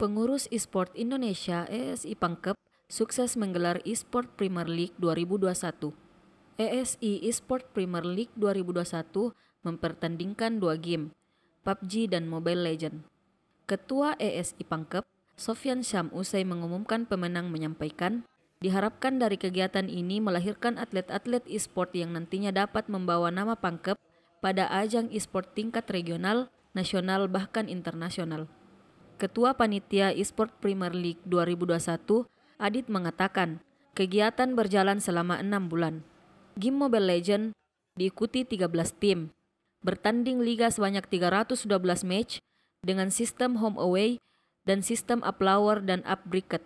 Pengurus e Indonesia ESI Pangkep sukses menggelar e Premier League 2021. ESI e Premier League 2021 mempertandingkan dua game, PUBG dan Mobile Legend. Ketua ESI Pangkep, Sofyan Syam usai mengumumkan pemenang menyampaikan, diharapkan dari kegiatan ini melahirkan atlet-atlet e yang nantinya dapat membawa nama Pangkep pada ajang e tingkat regional, nasional, bahkan internasional. Ketua Panitia Esport Premier League 2021, Adit mengatakan, kegiatan berjalan selama enam bulan. Game Mobile Legends diikuti 13 tim, bertanding liga sebanyak 312 match dengan sistem home away dan sistem up lower dan up bracket.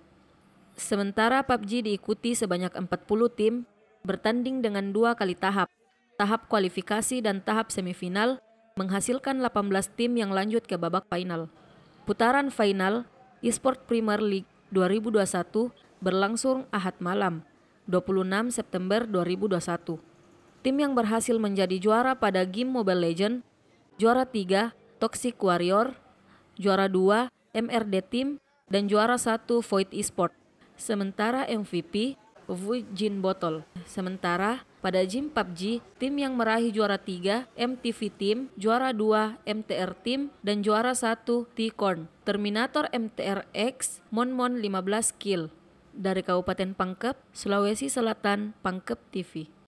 Sementara PUBG diikuti sebanyak 40 tim, bertanding dengan dua kali tahap, tahap kualifikasi dan tahap semifinal, menghasilkan 18 tim yang lanjut ke babak final. Putaran final eSport Premier League 2021 berlangsung Ahad malam, 26 September 2021. Tim yang berhasil menjadi juara pada game Mobile Legend, juara 3 Toxic Warrior, juara 2 MRD Team, dan juara 1 Void Esport. Sementara MVP Jin Botol. Sementara pada Jim PUBG, tim yang meraih juara 3 MTV Team, juara 2 MTR Team, dan juara 1 T-Corn. Terminator MTRX Monmon 15 kill. Dari Kabupaten Pangkep, Sulawesi Selatan, Pangkep TV.